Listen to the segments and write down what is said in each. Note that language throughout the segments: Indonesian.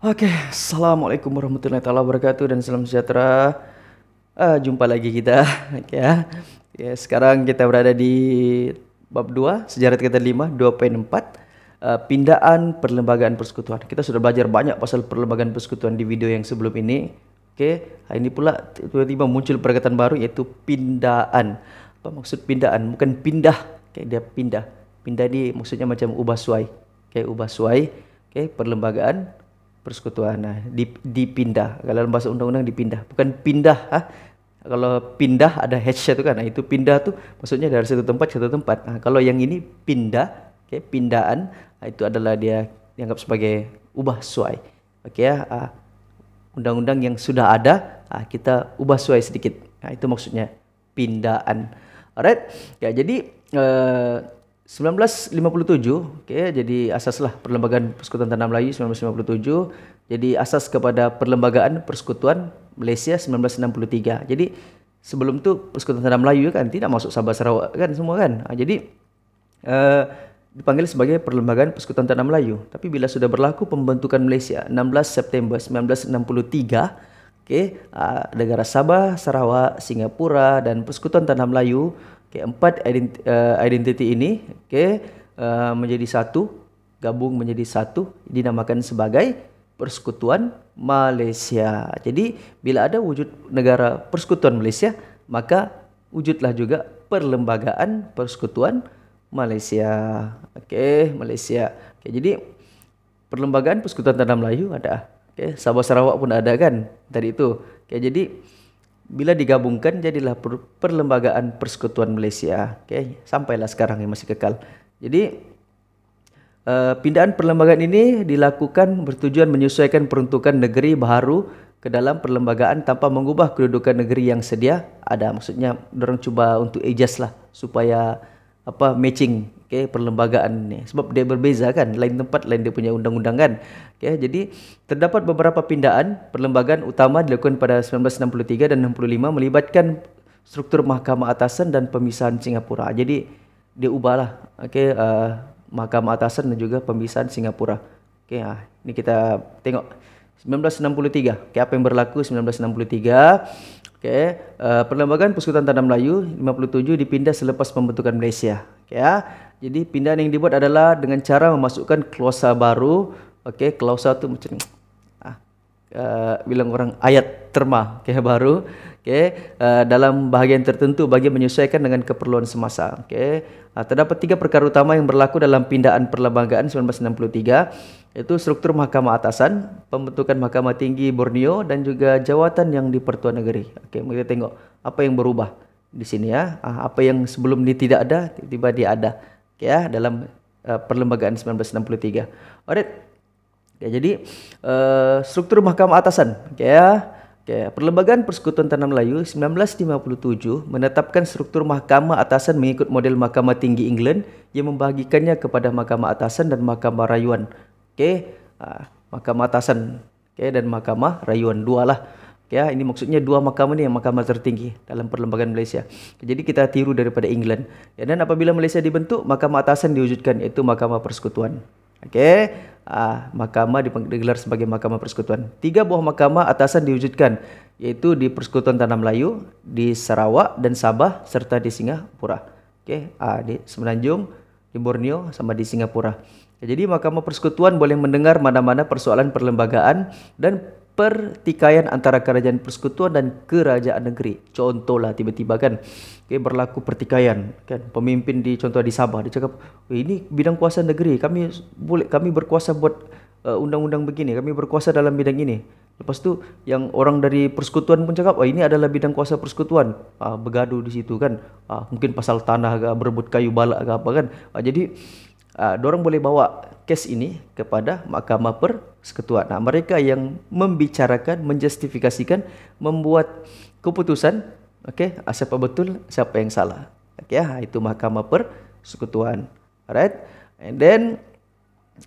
Oke, assalamualaikum warahmatullahi taala wabarakatuh dan salam sejahtera. Uh, jumpa lagi kita, ya. ya. Sekarang kita berada di bab 2, sejarah kita 5, 2.4, uh, pindaan perlembagaan persekutuan. Kita sudah belajar banyak pasal perlembagaan persekutuan di video yang sebelum ini. Oke, okay. ini pula tiba-tiba muncul perkataan baru yaitu pindaan. Apa maksud pindaan? Bukan pindah, kayak dia pindah. Pindah di maksudnya macam ubah suai. Kayak ubah suai, okay. perlembagaan persekutuan nah, dipindah kalau dalam bahasa undang-undang dipindah bukan pindah ah kalau pindah ada hatch itu kan nah, itu pindah tuh maksudnya dari satu tempat ke satu tempat nah, kalau yang ini pindah oke okay, pindaan nah, itu adalah dia dianggap sebagai ubah suai oke okay, ah, ya ah, undang-undang yang sudah ada ah, kita ubah suai sedikit nah, itu maksudnya pindaan alright ya jadi eh, 1957, oke, okay, jadi asaslah Perlembagaan Persekutuan Tanah Melayu 1957, jadi asas kepada Perlembagaan Persekutuan Malaysia 1963. Jadi sebelum tu Persekutuan Tanah Melayu kan tidak masuk Sabah Sarawak kan semua kan. jadi uh, dipanggil sebagai Perlembagaan Persekutuan Tanah Melayu. Tapi bila sudah berlaku pembentukan Malaysia 16 September 1963, okay, uh, negara Sabah, Sarawak, Singapura dan Persekutuan Tanah Melayu keempat eh, identiti uh, ini okay, uh, eh, menjadi satu gabung menjadi satu dinamakan sebagai persekutuan Malaysia. Jadi bila ada wujud negara persekutuan Malaysia maka wujudlah juga perlembagaan persekutuan Malaysia. Oke, Malaysia. Oke, okay, jadi perlembagaan persekutuan tanah Melayu ada. Oke, Sabah Sarawak pun ada kan tadi itu. Oke, jadi bila digabungkan jadilah per perlembagaan persekutuan Malaysia. Oke, okay. sampailah sekarang yang masih kekal. Jadi uh, eh, pindaan perlembagaan ini dilakukan bertujuan menyesuaikan peruntukan negeri baru ke dalam perlembagaan tanpa mengubah kedudukan negeri yang sedia ada. Maksudnya dorong cuba untuk adjust lah supaya apa matching okay, perlembagaan ini sebab dia berbeza kan lain tempat lain dia punya undang-undang kan okay, jadi terdapat beberapa pindaan perlembagaan utama dilakukan pada 1963 dan 65 melibatkan struktur mahkamah atasan dan pemisahan Singapura jadi dia ubahlah okay, uh, eh, mahkamah atasan dan juga pemisahan Singapura okay, nah, ini kita tengok 1963 okay, apa yang berlaku 1963 Okay. Uh, Perlembagaan Persekutuan Tanah Melayu 57 dipindah selepas pembentukan Malaysia. Okay, ah, ya. Jadi pindahan yang dibuat adalah dengan cara memasukkan klausa baru. Oke, okay, klausa itu macam ah, uh, bilang orang ayat terma okay, baru. Oke, uh, dalam bahagian tertentu bagi menyesuaikan dengan keperluan semasa. Oke, uh, terdapat tiga perkara utama yang berlaku dalam pindaan perlembagaan 1963 itu struktur mahkamah atasan, pembentukan mahkamah tinggi Borneo dan juga jawatan yang di pertuan negeri. Oke, kita tengok apa yang berubah di sini ya. Ah, apa yang sebelum ini tidak ada tiba-tiba dia ada ya dalam uh, perlembagaan 1963. Oke, Ya, jadi uh, struktur Mahkamah Atasan ya. Oke, Perlembagaan Persekutuan Tanah Melayu 1957 menetapkan struktur Mahkamah Atasan mengikut model Mahkamah Tinggi England yang membagikannya kepada Mahkamah Atasan dan Mahkamah Rayuan. Oke, okay. ah, Mahkamah Atasan okay, dan Mahkamah Rayuan dua lah. Ya, ini maksudnya dua mahkamah ini yang mahkamah tertinggi dalam perlembagaan Malaysia. Jadi kita tiru daripada England. Ya, dan apabila Malaysia dibentuk, mahkamah atasan diwujudkan yaitu mahkamah persekutuan. Okey. Ah, mahkamah digelar sebagai mahkamah persekutuan. Tiga buah mahkamah atasan diwujudkan yaitu di Persekutuan Tanah Melayu, di Sarawak dan Sabah serta di Singapura. Okey, ah, di Semenanjung, di Borneo sama di Singapura. Jadi Mahkamah Persekutuan boleh mendengar mana-mana persoalan perlembagaan dan pertikaian antara kerajaan persekutuan dan kerajaan negeri. Contohlah tiba-tiba kan okay, berlaku pertikaian kan pemimpin di contoh di Sabah dia cakap oh, ini bidang kuasa negeri kami boleh kami berkuasa buat uh, undang-undang begini kami berkuasa dalam bidang ini. Lepas tu yang orang dari persekutuan pun cakap oh ini adalah bidang kuasa persekutuan. Ah, bergaduh di situ kan. Ah, mungkin pasal tanah ke berebut kayu balak ke apa kan. Ah, jadi ah, boleh bawa kes ini kepada mahkamah per persekutuan. Nah, mereka yang membicarakan, menjustifikasikan, membuat keputusan, oke, okay, siapa betul, siapa yang salah. Oke, okay, ya, itu mahkamah persekutuan. Alright. And then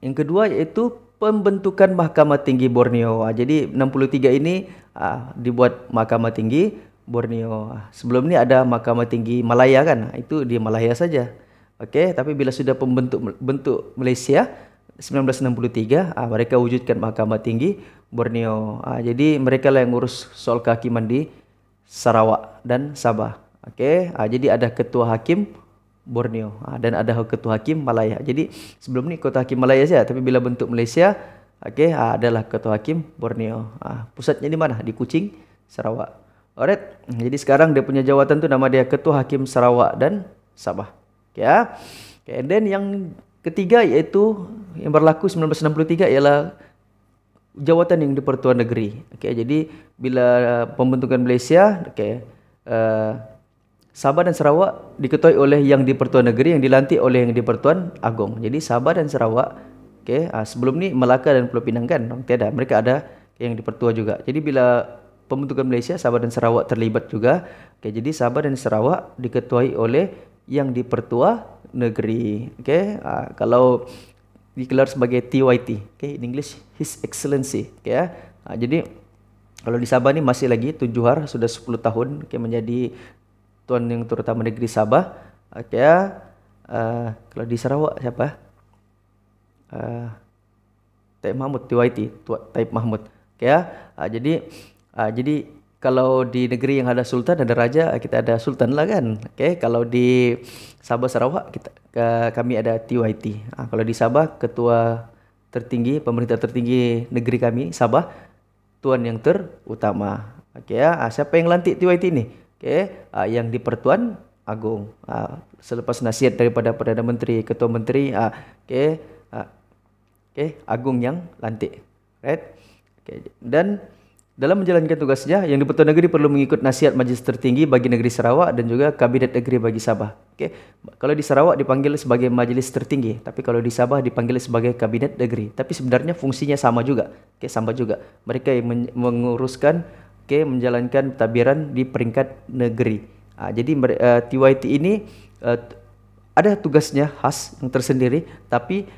yang kedua yaitu pembentukan Mahkamah Tinggi Borneo. Jadi 63 ini dibuat Mahkamah Tinggi Borneo. Sebelum ini ada Mahkamah Tinggi Malaya kan? Itu di Malaya saja. Oke, okay, tapi bila sudah pembentuk bentuk Malaysia, 1963 ah, mereka wujudkan Mahkamah Tinggi Borneo. Ah, jadi mereka lah yang ngurus soal kehakiman di Sarawak dan Sabah. Oke, okay? Ah, jadi ada ketua hakim Borneo dan ada ketua hakim Malaya. Jadi sebelum ini ketua hakim Malaya saja, tapi bila bentuk Malaysia, oke okay, adalah ketua hakim Borneo. pusatnya di mana? Di Kuching, Sarawak. Alright, jadi sekarang dia punya jawatan tuh nama dia ketua hakim Sarawak dan Sabah. Ya. Okay, and then yang ketiga iaitu yang berlaku 1963 ialah jawatan yang di-Pertuan Negeri. Okey, jadi bila uh, pembentukan Malaysia, okey, uh, Sabah dan Sarawak diketuai oleh Yang di-Pertuan Negeri yang dilantik oleh Yang di-Pertuan Agong. Jadi Sabah dan Sarawak, okey, uh, sebelum ni Melaka dan Pulau Pinang kan, tiada. Mereka ada Yang di-Pertua juga. Jadi bila pembentukan Malaysia, Sabah dan Sarawak terlibat juga. Okey, jadi Sabah dan Sarawak diketuai oleh Yang di-Pertua negeri. okay? uh, kalau dikelar sebagai TYT, okay? in English His Excellency, okay, ya. Uh, jadi kalau di Sabah ni masih lagi tujuh hari sudah sepuluh tahun okay, menjadi tuan yang terutama negeri Sabah. okay, Uh, kalau di Sarawak siapa? Uh, Taib Mahmud TYT, Taib Mahmud. okay, Uh, jadi uh, jadi kalau di negeri yang ada sultan ada raja kita ada sultan lah kan oke okay? kalau di Sabah Sarawak kita uh, kami ada TYT nah, kalau di Sabah ketua tertinggi pemerintah tertinggi negeri kami Sabah tuan yang terutama oke okay, ya nah, ah, siapa yang lantik TYT ini oke okay? uh, yang di Pertuan Agung uh, selepas nasihat daripada perdana menteri ketua menteri uh, oke okay, uh, oke okay, Agung yang lantik right okay. dan dalam menjalankan tugasnya, yang di Pertuan Negeri perlu mengikut nasihat Majlis Tertinggi bagi Negeri Sarawak dan juga Kabinet Negeri bagi Sabah. Oke. Okay. Kalau di Sarawak dipanggil sebagai Majlis Tertinggi, tapi kalau di Sabah dipanggil sebagai Kabinet Negeri. Tapi sebenarnya fungsinya sama juga. Oke, okay, sama juga. Mereka yang men menguruskan oke okay, menjalankan tabiran di peringkat negeri. Ah, jadi uh, eh, TYT ini uh, ada tugasnya khas yang tersendiri tapi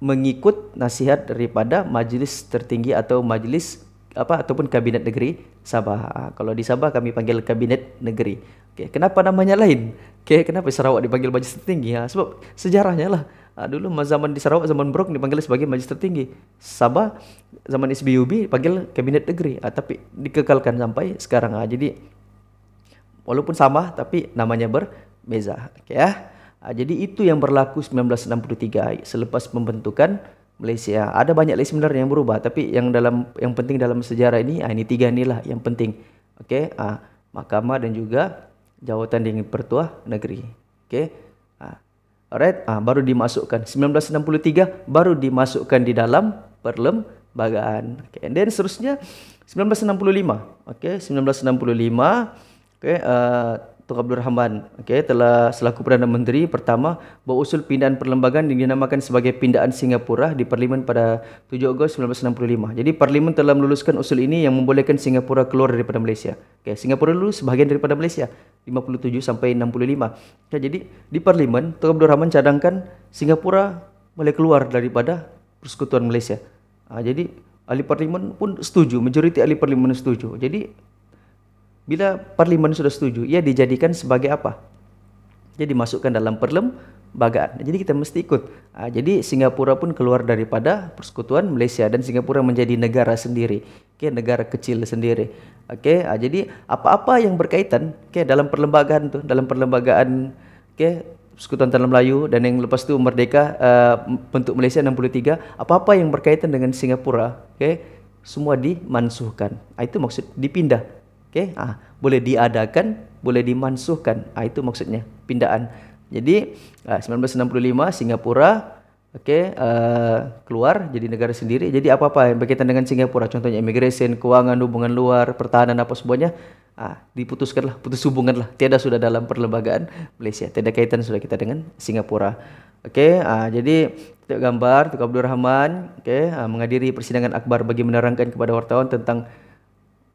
mengikut nasihat daripada Majlis tertinggi atau Majlis apa ataupun kabinet negeri Sabah. Ah, kalau di Sabah kami panggil kabinet negeri. Oke, kenapa namanya lain? Oke, kenapa Sarawak dipanggil Majlis Tertinggi? Ya, sebab sejarahnya lah. Ah, dulu zaman di Sarawak zaman Brok dipanggil sebagai Majlis Tertinggi. Sabah zaman SBUB panggil kabinet negeri. tapi dikekalkan sampai sekarang. Ah, jadi walaupun sama tapi namanya berbeza. Oke ya. jadi itu yang berlaku 1963 selepas pembentukan Malaysia. Ada banyak lagi sebenarnya yang berubah, tapi yang dalam yang penting dalam sejarah ini, ah, ini tiga inilah yang penting. Oke, okay? ah, mahkamah dan juga jawatan dengan pertua negeri. Oke, okay? ah, alright, ah, baru dimasukkan 1963 baru dimasukkan di dalam perlembagaan. Oke, okay. and then seterusnya 1965. Oke, okay? 1965. Oke, okay, uh, Tok Abdul Rahman okay, telah selaku Perdana Menteri pertama berusul pindaan perlembagaan yang dinamakan sebagai pindaan Singapura di Parlimen pada 7 Ogos 1965. Jadi Parlimen telah meluluskan usul ini yang membolehkan Singapura keluar daripada Malaysia. Okay, Singapura dulu sebahagian daripada Malaysia 57 sampai 65. Okay, jadi di Parlimen Tok Abdul Rahman cadangkan Singapura boleh keluar daripada persekutuan Malaysia. Ha, jadi ahli parlimen pun setuju, majoriti ahli parlimen setuju. Jadi Bila parlimen sudah setuju, ia dijadikan sebagai apa? Jadi dimasukkan dalam perlembagaan. Jadi kita mesti ikut. Ah, jadi Singapura pun keluar daripada persekutuan Malaysia dan Singapura menjadi negara sendiri. Oke, negara kecil sendiri. Oke, ah, jadi apa-apa yang berkaitan oke dalam perlembagaan tuh, dalam perlembagaan oke Persekutuan Tanah Melayu dan yang lepas itu merdeka uh, bentuk Malaysia 63 apa-apa yang berkaitan dengan Singapura oke okay, semua dimansuhkan itu maksud dipindah Oke, okay? ah, boleh diadakan, boleh dimansuhkan. Ah, itu maksudnya pindaan. Jadi ah, 1965 Singapura oke okay, uh, ah, keluar jadi negara sendiri. Jadi apa-apa yang berkaitan dengan Singapura, contohnya immigration, keuangan, hubungan luar, pertahanan apa semuanya, ah, diputuskanlah, putus hubungan lah. Tiada sudah dalam perlembagaan Malaysia. Tiada kaitan sudah kita dengan Singapura. Oke, okay, ah, jadi gambar Tuku Abdul Rahman, oke, okay, ah, menghadiri persidangan akbar bagi menerangkan kepada wartawan tentang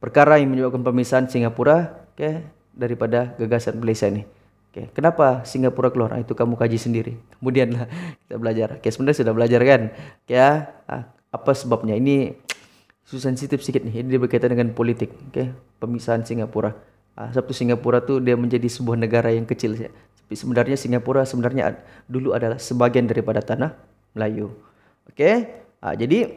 perkara yang menyebabkan pemisahan Singapura oke okay, daripada gagasan Malaysia ini. Oke, okay, kenapa Singapura keluar? Nah, itu kamu kaji sendiri. Kemudian lah kita belajar. Oke, okay, sebenarnya sudah belajar kan? Oke, ya. Ah, apa sebabnya? Ini susah sensitif sedikit nih. Ini berkaitan dengan politik. Oke, pemisahan Singapura. Ah, Sabtu Singapura tuh dia menjadi sebuah negara yang kecil ya. Tapi sebenarnya Singapura sebenarnya dulu adalah sebagian daripada tanah Melayu. Oke, ah, jadi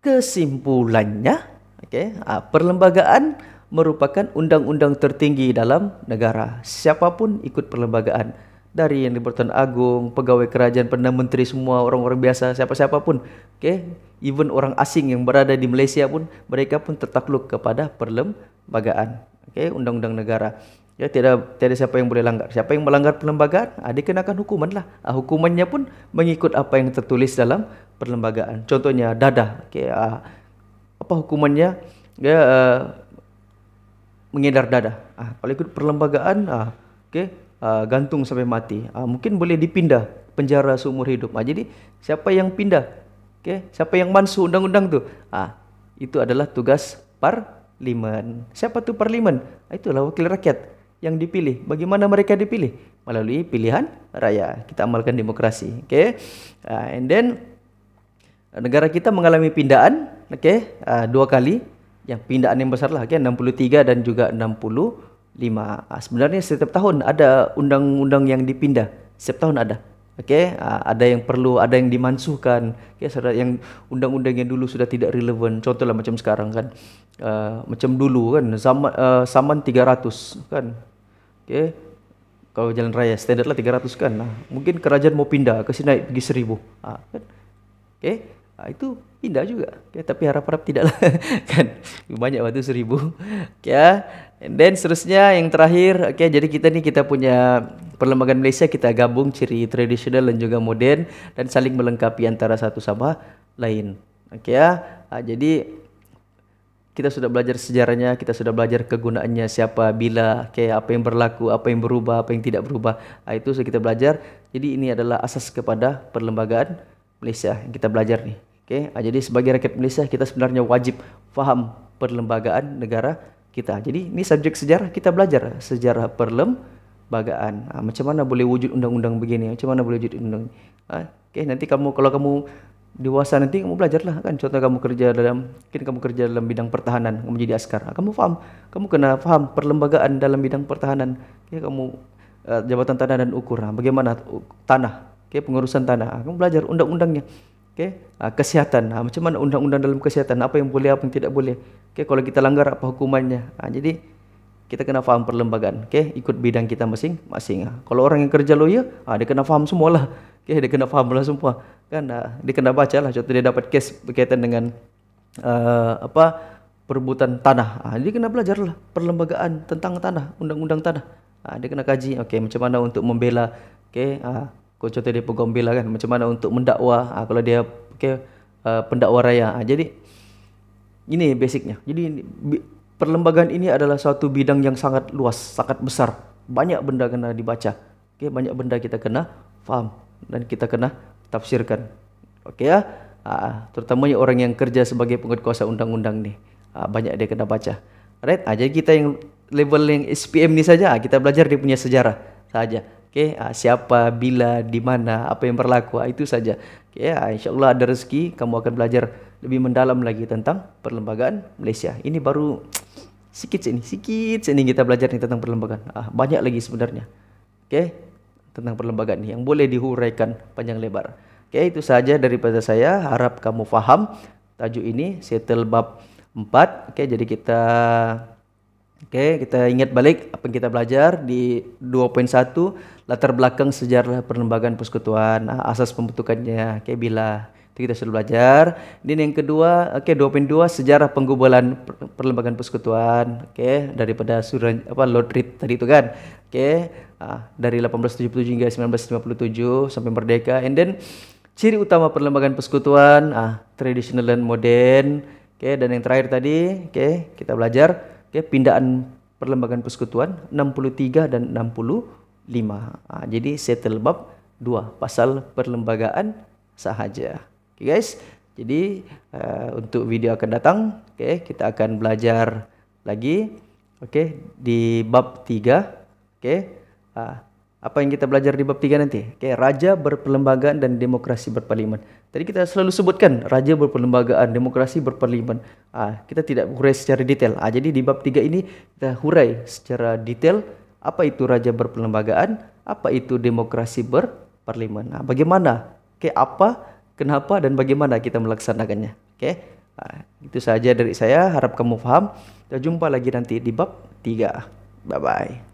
kesimpulannya Okey, ah, perlembagaan merupakan undang-undang tertinggi dalam negara. Siapapun ikut perlembagaan dari yang di agung, pegawai kerajaan, perdana menteri semua orang-orang biasa, siapa-siapa pun, okay? even orang asing yang berada di Malaysia pun mereka pun tertakluk kepada perlembagaan, okay? undang-undang negara. Ya, tidak tidak siapa yang boleh langgar. Siapa yang melanggar perlembagaan, ah, dikenakan hukuman lah. Ah, hukumannya pun mengikut apa yang tertulis dalam perlembagaan. Contohnya dadah, okay? ah, apa hukumannya ya uh, eh, mengedar dada ah, kalau ikut perlembagaan ah, oke okay, ah, gantung sampai mati ah, mungkin boleh dipindah penjara seumur hidup ah, jadi siapa yang pindah oke okay, siapa yang mansu undang-undang tuh ah, itu adalah tugas parlimen siapa tuh parlimen ah, itulah wakil rakyat yang dipilih. Bagaimana mereka dipilih? Melalui pilihan raya. Kita amalkan demokrasi. Oke. Okay? Ah, and then negara kita mengalami pindaan oke uh, dua kali yang pindaan yang besar lah, okay, 63 dan juga 65. Uh, ah, sebenarnya setiap tahun ada undang-undang yang dipindah, setiap tahun ada. Oke, uh, ada yang perlu, ada yang dimansuhkan. Oke, okay, yang undang-undang yang dulu sudah tidak relevan. Contohlah macam sekarang kan, uh, macam dulu kan, zaman uh, saman 300 kan. Oke, kalau jalan raya standar lah 300 kan. Nah, mungkin kerajaan mau pindah ke sini naik pergi 1000. kan. Oke, Ah, itu indah juga ya, tapi harap-harap tidaklah kan banyak waktu seribu ya and then seterusnya yang terakhir oke okay, jadi kita nih kita punya perlembagaan Malaysia kita gabung ciri tradisional dan juga modern dan saling melengkapi antara satu sama lain oke okay, ya ah, jadi kita sudah belajar sejarahnya, kita sudah belajar kegunaannya siapa, bila, kayak apa yang berlaku, apa yang berubah, apa yang tidak berubah. Nah, itu sudah kita belajar. Jadi ini adalah asas kepada perlembagaan Malaysia yang kita belajar nih. Oke, okay? Nah, jadi sebagai rakyat Indonesia kita sebenarnya wajib faham perlembagaan negara kita. Jadi ini subjek sejarah kita belajar sejarah perlembagaan. Nah, macam mana boleh wujud undang-undang begini? Macam mana boleh wujud undang? Nah, Oke, okay, nanti kamu kalau kamu dewasa nanti kamu belajarlah kan. Contoh kamu kerja dalam mungkin kamu kerja dalam bidang pertahanan, kamu jadi askar. Ah, kamu faham? kamu kena faham perlembagaan dalam bidang pertahanan. Oke, okay, kamu uh, jabatan tanah dan ukur. Ah, bagaimana tanah? Oke, pengurusan tanah. kamu belajar undang-undangnya. okay? Ha, ah, kesihatan. Ha, macam mana undang-undang dalam kesihatan? Apa yang boleh, apa yang tidak boleh? Okay, kalau kita langgar, apa hukumannya? Ha, jadi, kita kena faham perlembagaan. Okay? Ikut bidang kita masing-masing. Ha, kalau orang yang kerja lawyer, ha, dia kena faham semua lah. Okay, dia kena faham lah semua. Kan, ha, dia kena baca lah. Contoh dia dapat kes berkaitan dengan uh, apa perebutan tanah. Ha, jadi, kena belajar lah perlembagaan tentang tanah, undang-undang tanah. Ha, dia kena kaji okay, macam mana untuk membela okay, ha, Kau contoh dia lah kan macam mana untuk mendakwa ha, ah, kalau dia okay, uh, ah, pendakwa raya. Ha, ah, jadi ini basicnya. Jadi bi, perlembagaan ini adalah suatu bidang yang sangat luas, sangat besar. Banyak benda kena dibaca. Okay, banyak benda kita kena faham dan kita kena tafsirkan. Okey ya. Ha, terutamanya orang yang kerja sebagai penguatkuasa undang-undang ni. Ha, banyak dia kena baca. Right? Ha, jadi kita yang level yang SPM ni saja kita belajar dia punya sejarah saja. Oke, okay, ah, siapa, bila, di mana, apa yang berlaku, ah, itu saja. Oke, okay, ah, insya Allah ada rezeki, kamu akan belajar lebih mendalam lagi tentang perlembagaan Malaysia. Ini baru sikit sini, sikit sini kita belajar nih tentang perlembagaan. Ah, banyak lagi sebenarnya. Oke, okay? tentang perlembagaan ini yang boleh dihuraikan panjang lebar. Oke, okay, itu saja daripada saya. Harap kamu faham tajuk ini, settle bab 4. Oke, okay, jadi kita Oke, kita ingat balik apa yang kita belajar di 2.1 latar belakang sejarah perlembagaan persekutuan, ah, asas pembentukannya, kayak bila itu kita sudah belajar. Dan yang kedua, oke okay, 2.2 sejarah penggubalan perlembagaan persekutuan, oke okay, daripada surat apa Lord Reed tadi itu kan, oke okay, uh, dari 1877 hingga 1957 sampai merdeka. And then ciri utama perlembagaan persekutuan, ah traditional dan modern, oke okay, dan yang terakhir tadi, oke okay, kita belajar Oke, pindaan perlembagaan persekutuan 63 dan 65. Nah, jadi settle bab 2 pasal perlembagaan sahaja. Oke guys, jadi uh, untuk video akan datang, oke okay, kita akan belajar lagi oke okay, di bab 3 oke. Okay, uh, apa yang kita belajar di bab 3 nanti. Oke, raja berperlembagaan dan demokrasi berparlimen. Tadi kita selalu sebutkan raja berperlembagaan, demokrasi berparlimen. Ah, kita tidak hurai secara detail. Ah, jadi di bab 3 ini kita hurai secara detail apa itu raja berperlembagaan, apa itu demokrasi berparlimen. Nah, bagaimana? Oke, apa, kenapa dan bagaimana kita melaksanakannya? Oke. Nah, itu saja dari saya, harap kamu paham. Kita jumpa lagi nanti di bab 3. Bye bye.